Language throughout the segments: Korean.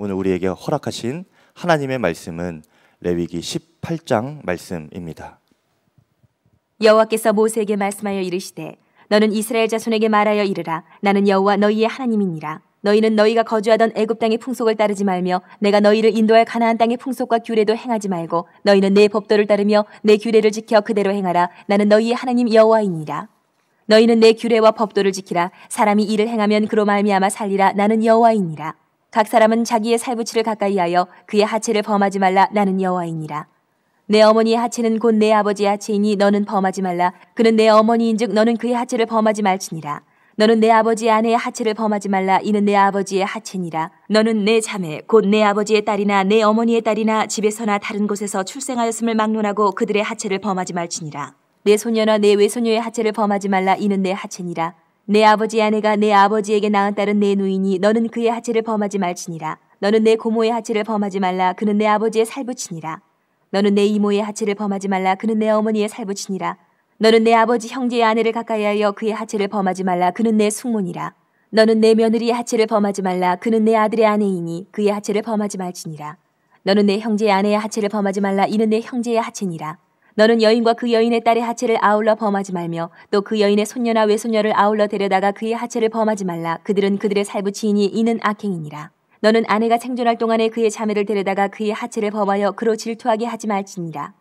오늘 우리에게 허락하신 하나님의 말씀은 레위기 18장 말씀입니다. 여호와께서 모세에게 말씀하여 이르시되 너는 이스라엘 자손에게 말하여 이르라 나는 여호와 너희의 하나님이니라 너희는 너희가 거주하던 애굽 땅의 풍속을 따르지 말며 내가 너희를 인도할 가나안 땅의 풍속과 규례도 행하지 말고 너희는 내 법도를 따르며 내 규례를 지켜 그대로 행하라 나는 너희의 하나님 여호와이니라 너희는 내 규례와 법도를 지키라 사람이 이를 행하면 그로 말미암아 살리라 나는 여호와이니라 각 사람은 자기의 살부치를 가까이하여 그의 하체를 범하지 말라 나는 여호와이니라. 내 어머니의 하체는 곧 내 아버지의 하체이니 너는 범하지 말라. 그는 내 어머니인즉 너는 그의 하체를 범하지 말지니라. 너는 내 아버지의 아내의 하체를 범하지 말라. 이는 내 아버지의 하체니라. 너는 내 자매 곧 내 아버지의 딸이나 내 어머니의 딸이나 집에서나 다른 곳에서 출생하였음을 막론하고 그들의 하체를 범하지 말지니라. 내 소녀나 내 외소녀의 하체를 범하지 말라. 이는 내 하체니라. 내 아버지의 아내가 내 아버지에게 낳은 딸은 내 누이니 너는 그의 하체를 범하지 말지니라. 너는 내 고모의 하체를 범하지 말라. 그는 내 아버지의 살붙이니라. 너는 내 이모의 하체를 범하지 말라. 그는 내 어머니의 살붙이니라. 너는 내 아버지 형제의 아내를 가까이하여 그의 하체를 범하지 말라. 그는 내 숙모니라. 너는 내 며느리의 하체를 범하지 말라. 그는 내 아들의 아내이니 그의 하체를 범하지 말지니라. 너는 내 형제의 아내의 하체를 범하지 말라. 이는 내 형제의 하체니라. 너는 여인과 그 여인의 딸의 하체를 아울러 범하지 말며 또 그 여인의 손녀나 외손녀를 아울러 데려다가 그의 하체를 범하지 말라. 그들은 그들의 살부치이니 이는 악행이니라. 너는 아내가 생존할 동안에 그의 자매를 데려다가 그의 하체를 범하여 그로 질투하게 하지 말지니라.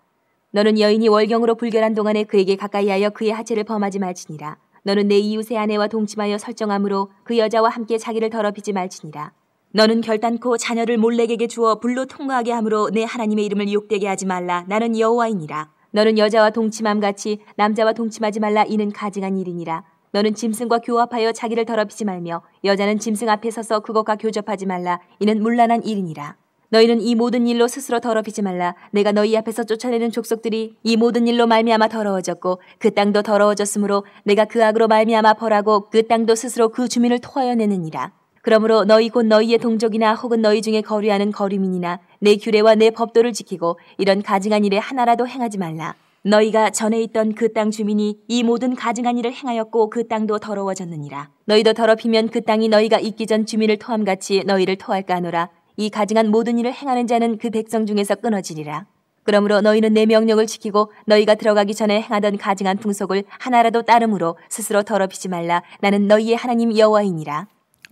너는 여인이 월경으로 불결한 동안에 그에게 가까이하여 그의 하체를 범하지 말지니라. 너는 내 이웃의 아내와 동침하여 설정함으로 그 여자와 함께 자기를 더럽히지 말지니라. 너는 결단코 자녀를 몰래에게 주어 불로 통과하게 함으로 내 하나님의 이름을 욕되게 하지 말라. 나는 여호와이니라. 너는 여자와 동침함 같이 남자와 동침하지 말라 이는 가증한 일이니라. 너는 짐승과 교합하여 자기를 더럽히지 말며 여자는 짐승 앞에 서서 그것과 교접하지 말라 이는 물란한 일이니라. 너희는 이 모든 일로 스스로 더럽히지 말라. 내가 너희 앞에서 쫓아내는 족속들이 이 모든 일로 말미암아 더러워졌고 그 땅도 더러워졌으므로 내가 그 악으로 말미암아 벌하고 그 땅도 스스로 그 주민을 토하여 내느니라. 그러므로 너희 곧 너희의 동족이나 혹은 너희 중에 거류하는 거류민이나 내 규례와 내 법도를 지키고 이런 가증한 일에 하나라도 행하지 말라. 너희가 전에 있던 그 땅 주민이 이 모든 가증한 일을 행하였고 그 땅도 더러워졌느니라. 너희도 더럽히면 그 땅이 너희가 있기 전 주민을 토함같이 너희를 토할까 하노라. 이 가증한 모든 일을 행하는 자는 그 백성 중에서 끊어지리라. 그러므로 너희는 내 명령을 지키고 너희가 들어가기 전에 행하던 가증한 풍속을 하나라도 따름으로 스스로 더럽히지 말라. 나는 너희의 하나님 여호와이니라.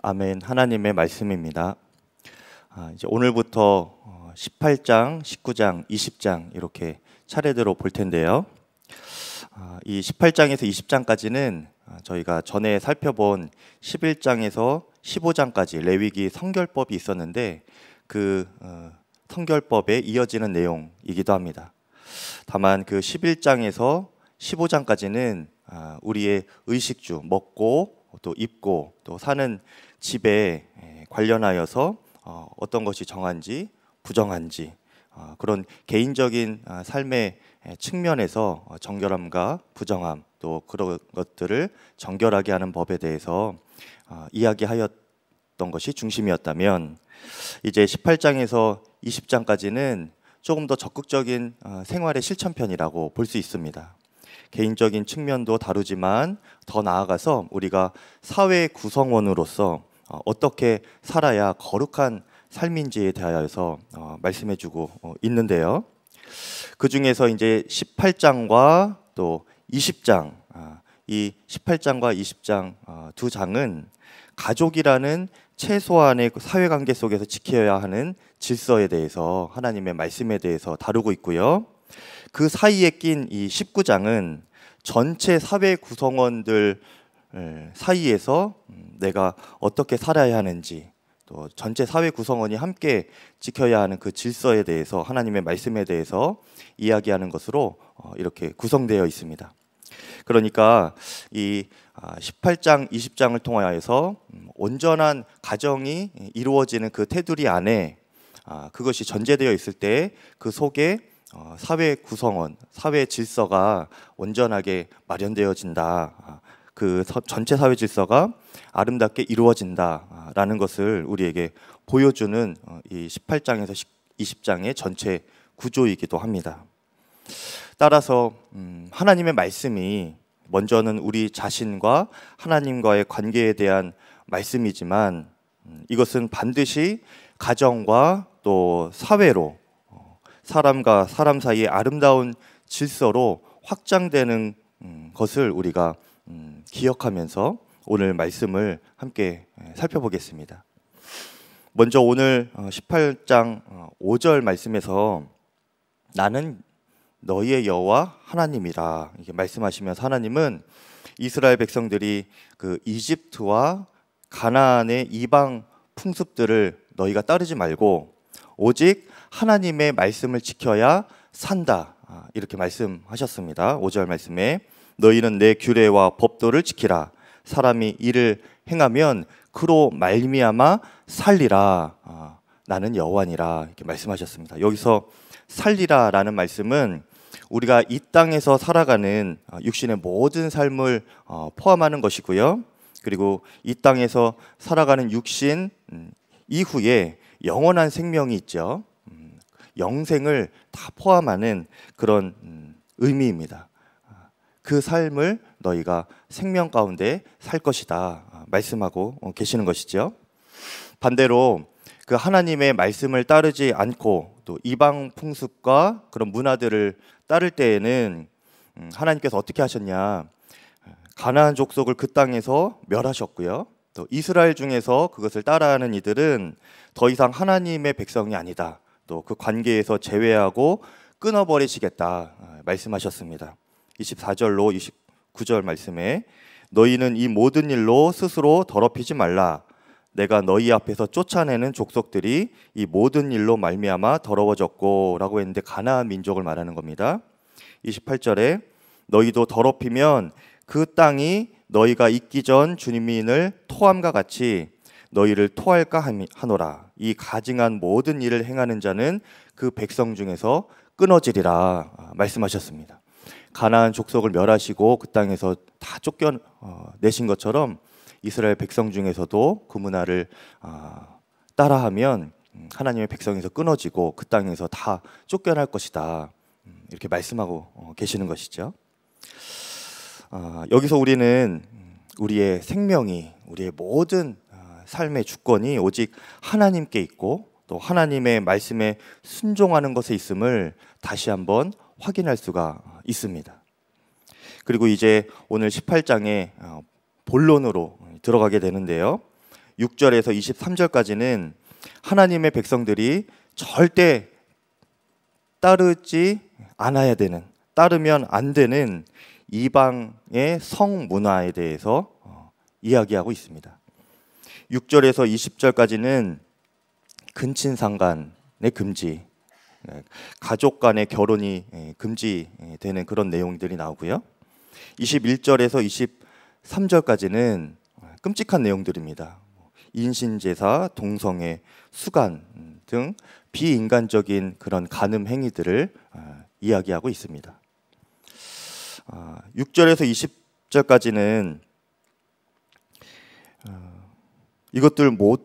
아멘 하나님의 말씀입니다. 아, 이제 오늘부터 18장, 19장, 20장 이렇게 차례대로 볼 텐데요. 아, 이 18장에서 20장까지는 아, 저희가 전에 살펴본 11장에서 15장까지 레위기 성결법이 있었는데 그 어, 성결법에 이어지는 내용이기도 합니다. 다만 그 11장에서 15장까지는 아, 우리의 의식주 먹고 또 입고 또 사는 집에 예, 관련하여서 어, 어떤 것이 정한지 부정한지 어, 그런 개인적인 어, 삶의 예, 측면에서 정결함과 부정함 또 그런 것들을 정결하게 하는 법에 대해서 이야기하였던 것이 중심이었다면 이제 18장에서 20장까지는 조금 더 적극적인 생활의 실천편이라고 볼 수 있습니다. 개인적인 측면도 다루지만 더 나아가서 우리가 사회 구성원으로서 어, 어떻게 살아야 거룩한 삶인지에 대하여서 어, 말씀해주고 어, 있는데요. 그 중에서 이제 18장과 또 20장 아, 이 18장과 20장 두 장은 가족이라는 최소한의 사회 관계 속에서 지켜야 하는 질서에 대해서 하나님의 말씀에 대해서 다루고 있고요. 그 사이에 낀 이 19장은 전체 사회 구성원들 사이에서 내가 어떻게 살아야 하는지 또 전체 사회 구성원이 함께 지켜야 하는 그 질서에 대해서 하나님의 말씀에 대해서 이야기하는 것으로 어, 이렇게 구성되어 있습니다. 그러니까 이 18장, 아, 20장을 통하여서 음, 온전한 가정이 이루어지는 그 테두리 안에 아, 그것이 전제되어 있을 때 그 속에 어, 사회 구성원, 사회 질서가 온전하게 마련되어진다. 아, 그 전체 사회 질서가 아름답게 이루어진다라는 것을 우리에게 보여주는 어, 이 18장에서 20장의 전체 구조이기도 합니다. 따라서 음, 하나님의 말씀이 먼저는 우리 자신과 하나님과의 관계에 대한 말씀이지만 음, 이것은 반드시 가정과 또 사회로 어, 사람과 사람 사이의 아름다운 질서로 확장되는 음, 것을 우리가 기억하면서 오늘 말씀을 함께 예, 살펴보겠습니다. 먼저 오늘 18장 어, 5절 어, 말씀에서 나는 너희의 여호와 하나님이라 이게 말씀하시면서 하나님은 이스라엘 백성들이 그 이집트와 가나안의 이방 풍습들을 너희가 따르지 말고 오직 하나님의 말씀을 지켜야 산다 아, 이렇게 말씀하셨습니다. 5절 말씀에 너희는 내 규례와 법도를 지키라. 사람이 이를 행하면 그로 말미암아 살리라. 아, 나는 여호와니라 이렇게 말씀하셨습니다. 여기서 살리라라는 말씀은 우리가 이 땅에서 살아가는 아, 육신의 모든 삶을 어, 포함하는 것이고요. 그리고 이 땅에서 살아가는 육신 음, 이후에 영원한 생명이 있죠. 음, 영생을 다 포함하는 그런 음, 의미입니다. 그 삶을 너희가 생명 가운데 살 것이다 아, 말씀하고 어, 계시는 것이지요. 반대로 그 하나님의 말씀을 따르지 않고 또 이방 풍습과 그런 문화들을 따를 때에는 음, 하나님께서 어떻게 하셨냐? 가나안 족속을 그 땅에서 멸하셨고요. 또 이스라엘 중에서 그것을 따라하는 이들은 더 이상 하나님의 백성이 아니다. 또 그 관계에서 제외하고 끊어버리시겠다 아, 말씀하셨습니다. 24절로 29절 말씀에 너희는 이 모든 일로 스스로 더럽히지 말라. 내가 너희 앞에서 쫓아내는 족속들이 이 모든 일로 말미암아 더러워졌고라고 했는데 가나안 민족을 말하는 겁니다. 28절에 너희도 더럽히면 그 땅이 너희가 있기 전 주민을 님 토함과 같이 너희를 토할까 하노라 이 가증한 모든 일을 행하는 자는 그 백성 중에서 끊어지리라 아, 말씀하셨습니다. 가나안 족속을 멸하시고 그 땅에서 다 쫓겨내신 어, 것처럼 이스라엘 백성 중에서도 그 문화를 아, 따라하면 음, 하나님의 백성에서 끊어지고 그 땅에서 다 쫓겨날 것이다 음, 이렇게 말씀하고 어, 계시는 것이죠. 아, 여기서 우리는 음, 우리의 생명이 우리의 모든 아, 삶의 주권이 오직 하나님께 있고 또 하나님의 말씀에 순종하는 것에 있음을 다시 한번 확인할 수가 있습니다. 그리고 이제 오늘 18장의 어, 본론으로 들어가게 되는데요. 6절에서 23절까지는 하나님의 백성들이 절대 따르지 않아야 되는, 따르면 안 되는 이방의 성문화에 대해서 어, 이야기하고 있습니다. 6절에서 20절까지는 근친상간의 금지, 네, 가족 간의 결혼이 예, 금지되는 그런 내용들이 나오고요. 21절에서 23절까지는 끔찍한 내용들입니다. 인신제사, 동성애, 수간 음, 등 비인간적인 그런 간음 행위들을 아, 이야기하고 있습니다. 6절에서 아, 20절까지는 어, 이것들 모,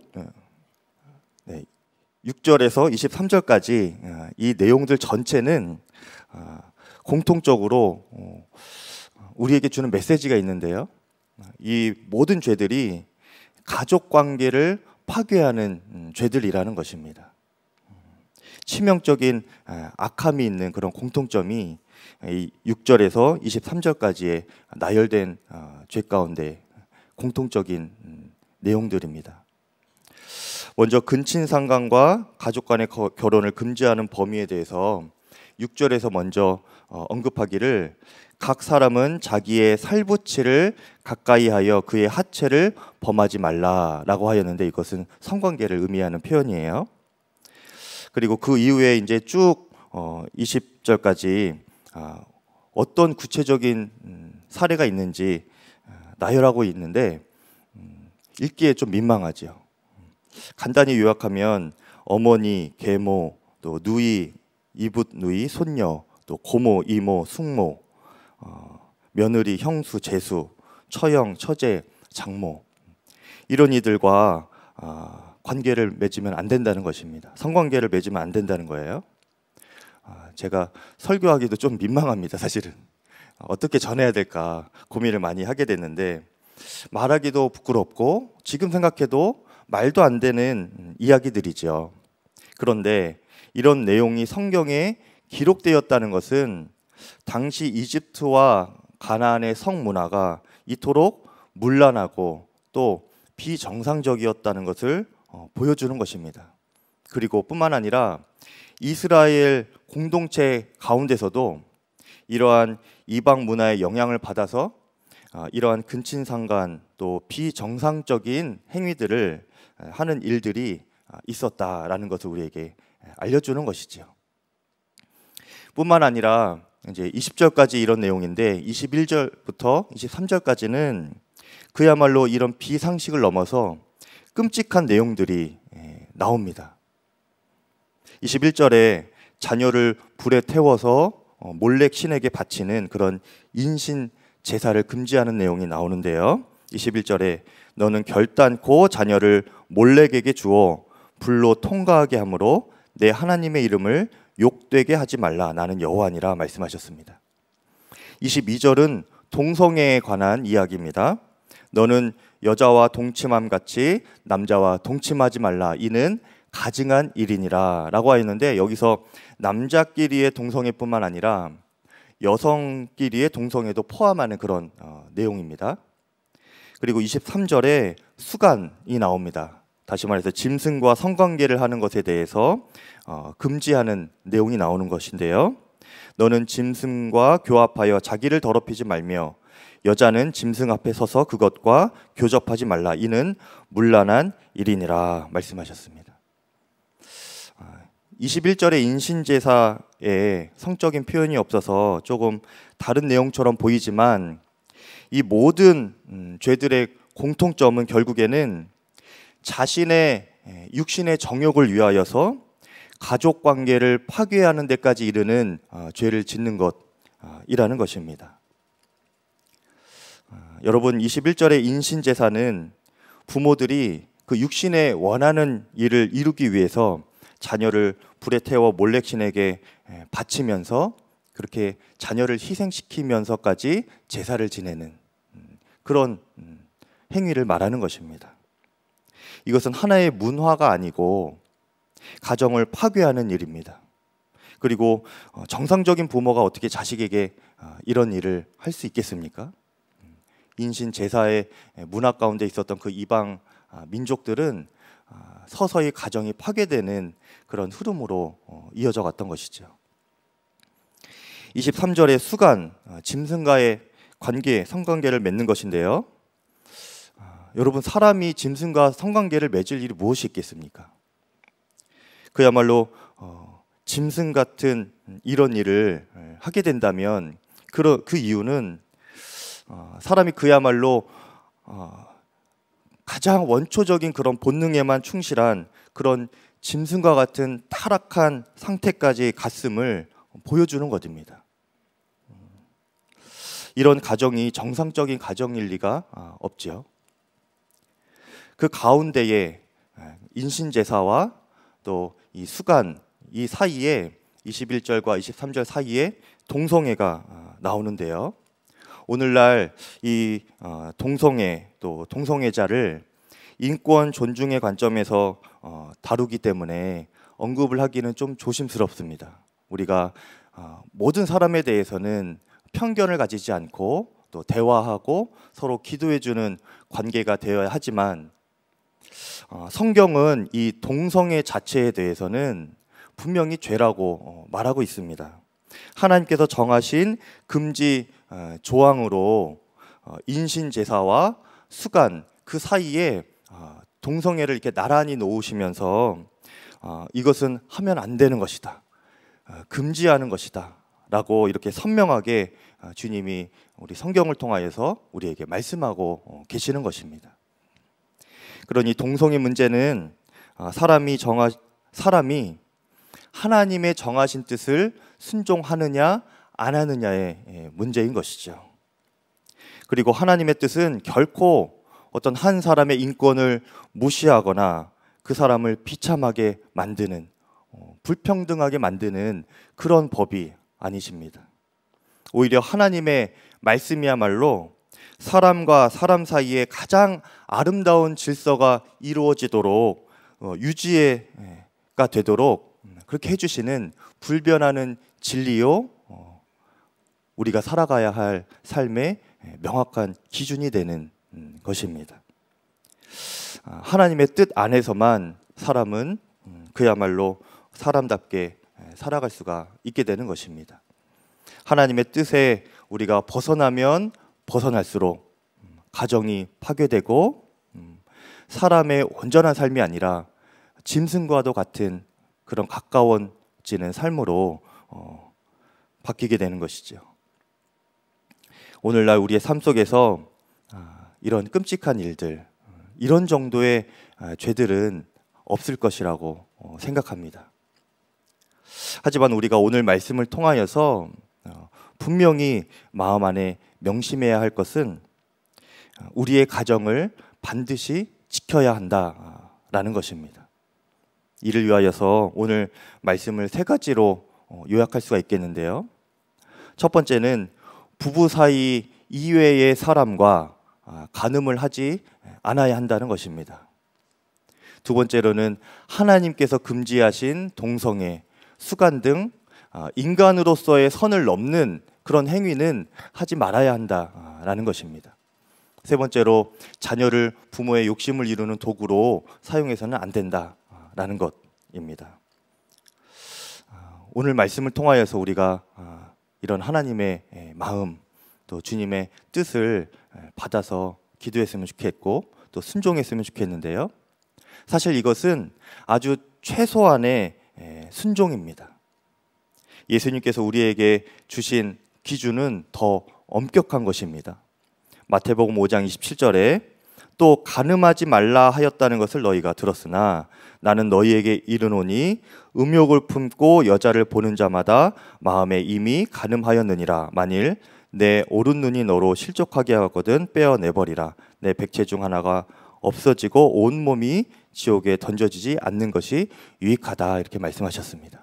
6절에서 23절까지 어, 이 내용들 전체는 어, 공통적으로 어, 우리에게 주는 메시지가 있는데요. 이 모든 죄들이 가족 관계를 파괴하는 음, 죄들이라는 것입니다. 치명적인 아, 악함이 있는 그런 공통점이 6절에서 23절까지의 나열된 죄 가운데 공통적인 음, 내용들입니다. 먼저 근친 상간과 가족 간의 결혼을 금지하는 범위에 대해서 6절에서 먼저 어, 언급하기를 각 사람은 자기의 살부치를 가까이하여 그의 하체를 범하지 말라라고 하였는데 이것은 성관계를 의미하는 표현이에요. 그리고 그 이후에 이제 쭉 20절까지 어, 아, 어떤 구체적인 음, 사례가 있는지 아, 나열하고 있는데 음, 읽기에 좀 민망하지요. 간단히 요약하면 어머니, 계모, 또 누이, 이붓 누이, 손녀, 또 고모, 이모, 숙모, 어, 며느리, 형수, 제수, 처형, 처제, 장모 이런 이들과 어, 관계를 맺으면 안 된다는 것입니다. 성관계를 맺으면 안 된다는 거예요. 아, 제가 설교하기도 좀 민망합니다, 사실은. 어떻게 전해야 될까 고민을 많이 하게 됐는데 말하기도 부끄럽고 지금 생각해도 말도 안 되는 이야기들이죠. 그런데 이런 내용이 성경에 기록되었다는 것은 당시 이집트와 가나안의 성문화가 이토록 문란하고 또 비정상적이었다는 것을 어, 보여주는 것입니다. 그리고 뿐만 아니라 이스라엘 공동체 가운데서도 이러한 이방 문화의 영향을 받아서 어, 이러한 근친상간 또 비정상적인 행위들을 하는 일들이 있었다라는 것을 우리에게 알려주는 것이지요. 뿐만 아니라 이제 20절까지 이런 내용인데 21절부터 23절까지는 그야말로 이런 비상식을 넘어서 끔찍한 내용들이 예, 나옵니다. 21절에 자녀를 불에 태워서 어, 몰렉 신에게 바치는 그런 인신 제사를 금지하는 내용이 나오는데요. 21절에 너는 결단코 자녀를 몰렉에게 주어 불로 통과하게 함으로 내 하나님의 이름을 욕되게 하지 말라 나는 여호와니라 말씀하셨습니다. 22절은 동성애에 관한 이야기입니다. 너는 여자와 동침함 같이 남자와 동침하지 말라 이는 가증한 일이니라라고 하였는데 여기서 남자끼리의 동성애뿐만 아니라 여성끼리의 동성애도 포함하는 그런 어, 내용입니다. 그리고 23절에 수간이 나옵니다. 다시 말해서 짐승과 성관계를 하는 것에 대해서 어, 금지하는 내용이 나오는 것인데요. 너는 짐승과 교합하여 자기를 더럽히지 말며 여자는 짐승 앞에 서서 그것과 교접하지 말라. 이는 물란한 일이니라 말씀하셨습니다. 21절의 아, 인신제사에 성적인 표현이 없어서 조금 다른 내용처럼 보이지만 이 모든 음, 죄들의 공통점은 결국에는 자신의 예, 육신의 정욕을 위하여서 가족 관계를 파괴하는 데까지 이르는 어, 죄를 짓는 것이라는 어, 것입니다. 어, 여러분 21절의 인신 제사는 부모들이 그 육신의 원하는 일을 이루기 위해서 자녀를 불에 태워 몰래 신에게 예, 바치면서 그렇게 자녀를 희생시키면서까지 제사를 지내는 음, 그런 음, 행위를 말하는 것입니다. 이것은 하나의 문화가 아니고 가정을 파괴하는 일입니다. 그리고 어, 정상적인 부모가 어떻게 자식에게 어, 이런 일을 할 수 있겠습니까? 음, 인신 제사의 문화 가운데 있었던 그 이방 아, 민족들은 아, 서서히 가정이 파괴되는 그런 흐름으로 어, 이어져 갔던 것이죠. 23절의 수간, 짐승과의 관계, 성관계를 맺는 것인데요. 여러분 사람이 짐승과 성관계를 맺을 일이 무엇이 있겠습니까? 그야말로 어, 짐승 같은 이런 일을 예, 하게 된다면 그, 그 이유는 어, 사람이 그야말로 어, 가장 원초적인 그런 본능에만 충실한 그런 짐승과 같은 타락한 상태까지 갔음을 보여주는 것입니다. 이런 가정이 정상적인 가정일 리가 어, 없지요. 그 가운데에 예, 인신제사와 또 이 수간 이 사이에 21절과 23절 사이에 동성애가 아, 나오는데요. 오늘날 이 어, 동성애 또 동성애자를 인권 존중의 관점에서 어, 다루기 때문에 언급을 하기는 좀 조심스럽습니다. 우리가 어, 모든 사람에 대해서는 편견을 가지지 않고 또 대화하고 서로 기도해주는 관계가 되어야 하지만 어, 성경은 이 동성애 자체에 대해서는 분명히 죄라고 어, 말하고 있습니다. 하나님께서 정하신 금지 어, 조항으로 인신 제사와 수간 그 사이에 동성애를 이렇게 나란히 놓으시면서 이것은 하면 안 되는 것이다. 금지하는 것이다. 라고 이렇게 선명하게 주님이 우리 성경을 통하여서 우리에게 말씀하고 계시는 것입니다. 그러니 동성의 문제는 아, 사람이 정하 사람이 하나님의 정하신 뜻을 순종하느냐 안 하느냐의 예, 문제인 것이죠. 그리고 하나님의 뜻은 결코 어떤 한 사람의 인권을 무시하거나 그 사람을 비참하게 만드는 어, 불평등하게 만드는 그런 법이 아니십니다. 오히려 하나님의 말씀이야말로 사람과 사람 사이에 가장 아름다운 질서가 이루어지도록 어, 유지가 되도록 음, 그렇게 해주시는 불변하는 진리요 어, 우리가 살아가야 할 삶의 예, 명확한 기준이 되는 음, 것입니다. 아, 하나님의 뜻 안에서만 사람은 음, 그야말로 사람답게 예, 살아갈 수가 있게 되는 것입니다. 하나님의 뜻에 우리가 벗어나면 벗어날수록 음, 가정이 파괴되고 음, 사람의 온전한 삶이 아니라 짐승과도 같은 그런 가까워지는 삶으로 어, 바뀌게 되는 것이죠. 오늘날 우리의 삶 속에서 아, 이런 끔찍한 일들, 이런 정도의 아, 죄들은 없을 것이라고 어, 생각합니다. 하지만 우리가 오늘 말씀을 통하여서 어, 분명히 마음 안에 명심해야 할 것은 아, 우리의 가정을 반드시 지켜야 한다라는 아, 것입니다. 이를 위하여서 오늘 말씀을 세 가지로 어, 요약할 수가 있겠는데요. 첫 번째는 부부 사이 이외의 사람과 아, 간음을 하지 않아야 한다는 것입니다. 두 번째로는 하나님께서 금지하신 동성애, 수간 등 인간으로서의 선을 넘는 그런 행위는 하지 말아야 한다라는 것입니다. 세 번째로 자녀를 부모의 욕심을 이루는 도구로 사용해서는 안 된다라는 것입니다. 아, 오늘 말씀을 통하여서 우리가 아, 이런 하나님의 마음 또 주님의 뜻을 받아서 기도했으면 좋겠고 또 순종했으면 좋겠는데요. 사실 이것은 아주 최소한의 순종입니다. 예수님께서 우리에게 주신 기준은 더 엄격한 것입니다. 마태복음 5장 27절에 또 가늠하지 말라 하였다는 것을 너희가 들었으나 나는 너희에게 이르노니 음욕을 품고 여자를 보는 자마다 마음에 이미 가늠하였느니라 만일 내 오른 눈이 너로 실족하게 하거든 빼어내버리라 내 백체 중 하나가 없어지고 온 몸이 지옥에 던져지지 않는 것이 유익하다 이렇게 말씀하셨습니다.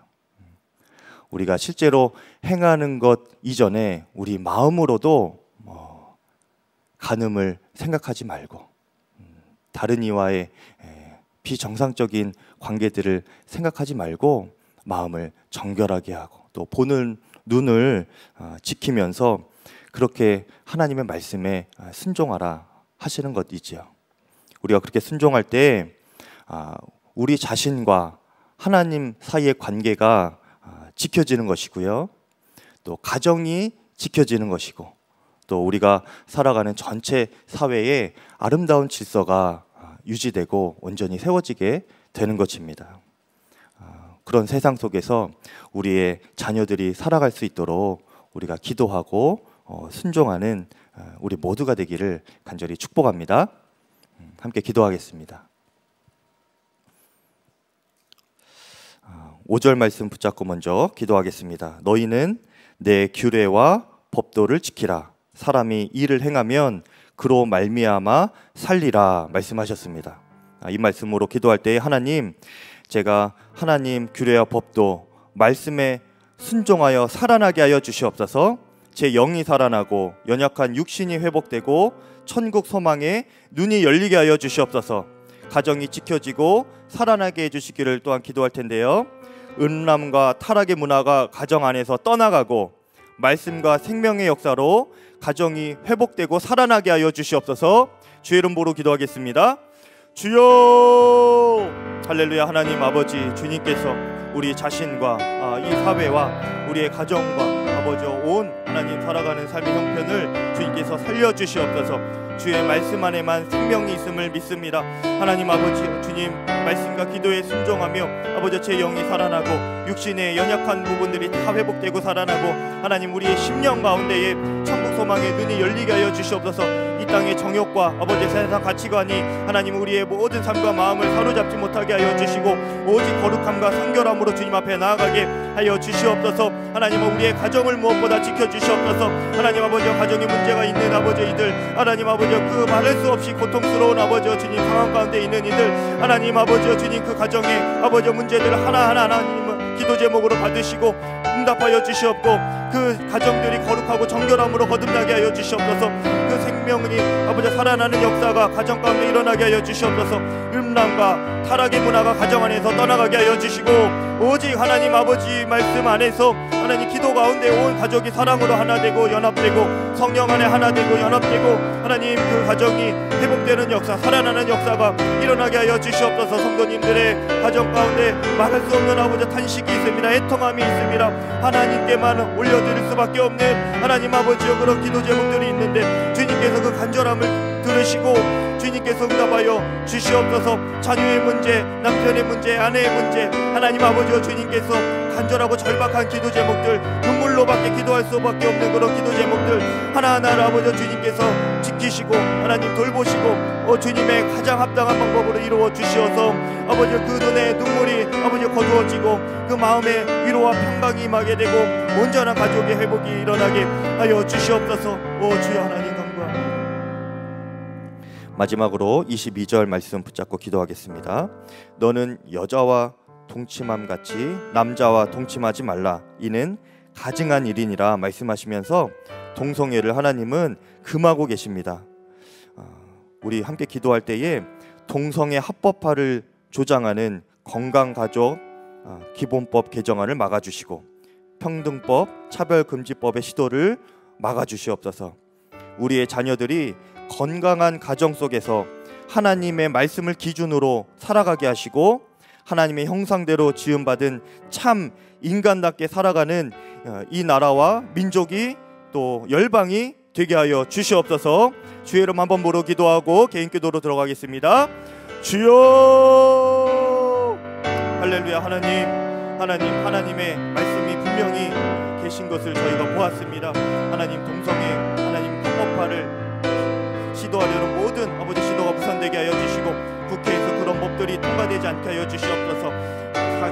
우리가 실제로 행하는 것 이전에 우리 마음으로도 뭐 간음을 생각하지 말고 음, 다른 이와의 비정상적인 관계들을 생각하지 말고 마음을 정결하게 하고 또 보는 눈을 어, 지키면서 그렇게 하나님의 말씀에 아, 순종하라 하시는 것이지요. 우리가 그렇게 순종할 때 아, 우리 자신과 하나님 사이의 관계가 지켜지는 것이고요. 또 가정이 지켜지는 것이고 또 우리가 살아가는 전체 사회의 아름다운 질서가 아, 유지되고 온전히 세워지게 되는 것입니다. 아, 그런 세상 속에서 우리의 자녀들이 살아갈 수 있도록 우리가 기도하고 어, 순종하는 아, 우리 모두가 되기를 간절히 축복합니다. 음, 함께 기도하겠습니다. 5절 말씀 붙잡고 먼저 기도하겠습니다. 너희는 내 규례와 법도를 지키라. 사람이 이를 행하면 그로 말미암아 살리라 말씀하셨습니다. 아, 이 말씀으로 기도할 때 하나님 제가 하나님 규례와 법도 말씀에 순종하여 살아나게 하여 주시옵소서. 제 영이 살아나고 연약한 육신이 회복되고 천국 소망에 눈이 열리게 하여 주시옵소서. 가정이 지켜지고 살아나게 해 주시기를 또한 기도할 텐데요. 은람과 타락의 문화가 가정 안에서 떠나가고 말씀과 생명의 역사로 가정이 회복되고 살아나게 하여 주시옵소서. 주의 이름으로 기도하겠습니다. 주여 할렐루야 하나님 아버지 주님께서 우리 자신과 아, 이 사회와 우리의 가정과 아버지 온 하나님 살아가는 삶의 형편을 주님께서 살려 주시옵소서. 주의 말씀 안에만 생명이 있음을 믿습니다. 하나님 아버지 주님 말씀과 기도에 순종하며 아버지 제 영이 살아나고 육신의 연약한 부분들이 다 회복되고 살아나고 하나님 우리의 심령 가운데에 천국 소망의 눈이 열리게 하여 주시옵소서. 이 땅의 정욕과 아버지 세상 가치관이 하나님 우리의 모든 삶과 마음을 사로잡지 못하게 하여 주시고 오직 거룩함과 성결함으로 주님 앞에 나아가게 하여 주시옵소서. 하나님 우리의 가정을 무엇보다 지켜 주시옵소서. 하나님 아버지 가정에 문제가 있는 아버지 이들 하나님 아버지 아버지여 그 말할 수 없이 고통스러운 아버지여 주님 상황 가운데 있는 이들 하나님 아버지여 주님 그 가정에 아버지여 문제들 하나하나 하나님 기도 제목으로 받으시고 응답하여 주시옵고 그 가정들이 거룩하고 정결함으로 거듭나게 하여 주시옵소서 그 생명이 아버지 살아나는 역사가 가정 가운데 일어나게 하여 주시옵소서 음란과 타락의 문화가 가정 안에서 떠나가게 하여 주시고 오직 하나님 아버지 말씀 안에서 하나님 기도 가운데 온 가족이 사랑으로 하나 되고 연합되고 성령 안에 하나 되고 연합되고 하나님 그 가정이 회복되는 역사 살아나는 역사가 일어나게 하여 주시옵소서 성도님들의 가정 가운데 말할 수 없는 아버지 탄식이 있습니다 애통함이 있습니다 하나님께만 올려드릴 수밖에 없는 하나님 아버지여 그런 기도 제목들이 있는데 주님께서 그 간절함을 들으시고 주님께서 응답하여 주시옵소서 자녀의 문제 남편의 문제 아내의 문제 하나님 아버지와 주님께서 간절하고 절박한 기도 제목들 눈물로밖에 기도할 수밖에 없는 그런 기도 제목들 하나하나 아버지 주님께서 지키시고 하나님 돌보시고 어, 주님의 가장 합당한 방법으로 이루어 주시어서 아버지 그 눈에 눈물이 아버지 거두어지고 그 마음에 위로와 평강이 임하게 되고 온전한 가족의 회복이 일어나게 하여 주시옵소서 오 주여 하나님 마지막으로 22절 말씀 붙잡고 기도하겠습니다 너는 여자와 동침함 같이 남자와 동침하지 말라 이는 가증한 일이니라 말씀하시면서 동성애를 하나님은 금하고 계십니다. 어, 우리 함께 기도할 때에 동성애 합법화를 조장하는 건강가족 어, 기본법 개정안을 막아주시고 평등법 차별금지법의 시도를 막아주시옵소서. 우리의 자녀들이 건강한 가정 속에서 하나님의 말씀을 기준으로 살아가게 하시고 하나님의 형상대로 지음받은 참 인간답게 살아가는 어, 이 나라와 민족이 또 열방이 되게 하여 주시옵소서 주의 이 한번 보러 기도하고 개인 기도로 들어가겠습니다 주여 할렐루야 하나님 하나님 하나님의 말씀이 분명히 계신 것을 저희가 보았습니다 하나님 동성애 하나님 합법를 시도하려는 모든 아버지 시도가 무산되게 하여 통과되지 않게 하여 주시옵소서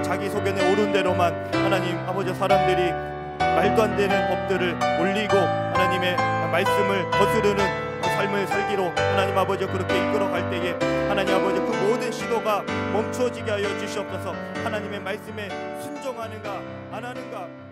자기 소견에 오른 대로만 하나님 아버지 사람들이 말도 안 되는 법들을 올리고 하나님의 말씀을 거스르는 삶을 살기로 하나님 아버지 그렇게 이끌어갈 때에 하나님 아버지 그 모든 시도가 멈춰지게 하여 주시옵소서 하나님의 말씀에 순종하는가 안 하는가